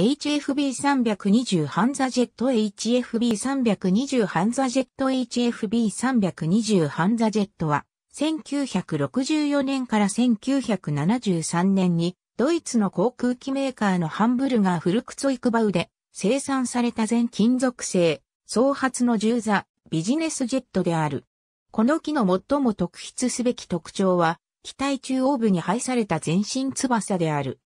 HFB320 ハンザジェット HFB320 ハンザジェット HFB320 ハンザジェットは1964年から1973年にドイツの航空機メーカーのハンブルガーフルクツイクバウで生産された全金属製、総発の重座、ビジネスジェットである。この機の最も特筆すべき特徴は、機体中央部に配された全身翼である。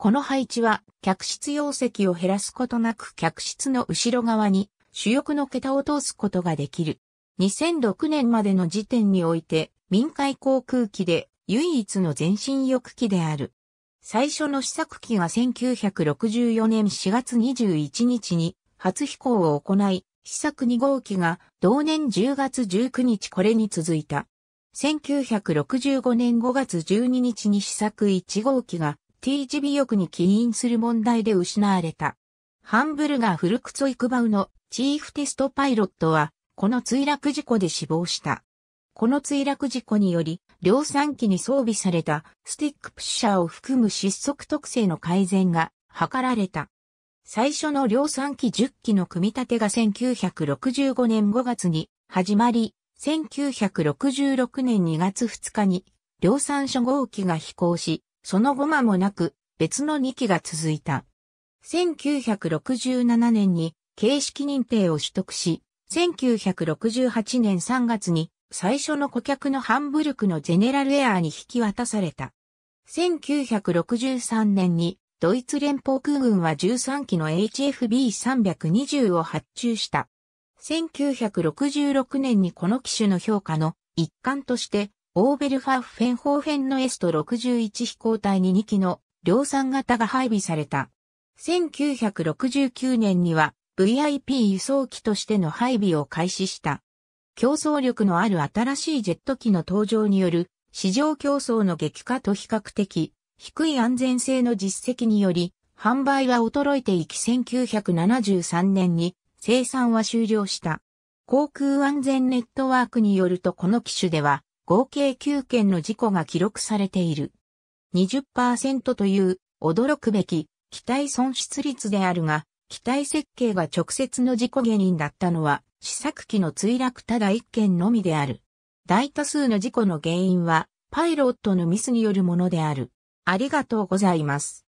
この配置は客室容積を減らすことなく客室の後ろ側に主翼の桁を通すことができる。2006年までの時点において民海航空機で唯一の前進翼機である。最初の試作機が1964年4月21日に初飛行を行い、試作2号機が同年10月19日これに続いた。1965年5月12日に試作1号機が T 字尾翼に起因する問題で失われた。ハンブルガー・フルクツイクバウのチーフテストパイロットは、この墜落事故で死亡した。この墜落事故により、量産機に装備されたスティックプッシャーを含む失速特性の改善が図られた。最初の量産機10機の組み立てが1965年5月に始まり、1966年2月2日に量産初号機が飛行し、その後間もなく別の2期が続いた。1967年に形式認定を取得し、1968年3月に最初の顧客のハンブルクのゼネラルエアーに引き渡された。1963年にドイツ連邦空軍は13機の HFB320 を発注した。1966年にこの機種の評価の一環としてオーベルファーフェンホーフェンの S-61 と飛行隊に2機の量産型が配備された。1969年には VIP 輸送機としての配備を開始した。競争力のある新しいジェット機の登場による市場競争の激化と比較的低い安全性の実績により販売は衰えていき1973年に生産は終了した。航空安全ネットワークによるとこの機種では合計9件の事故が記録されている。20%という驚くべき機体損失率であるが、機体設計が直接の事故原因だったのは試作機の墜落ただ1件のみである。大多数の事故の原因はパイロットのミスによるものである。ありがとうございます。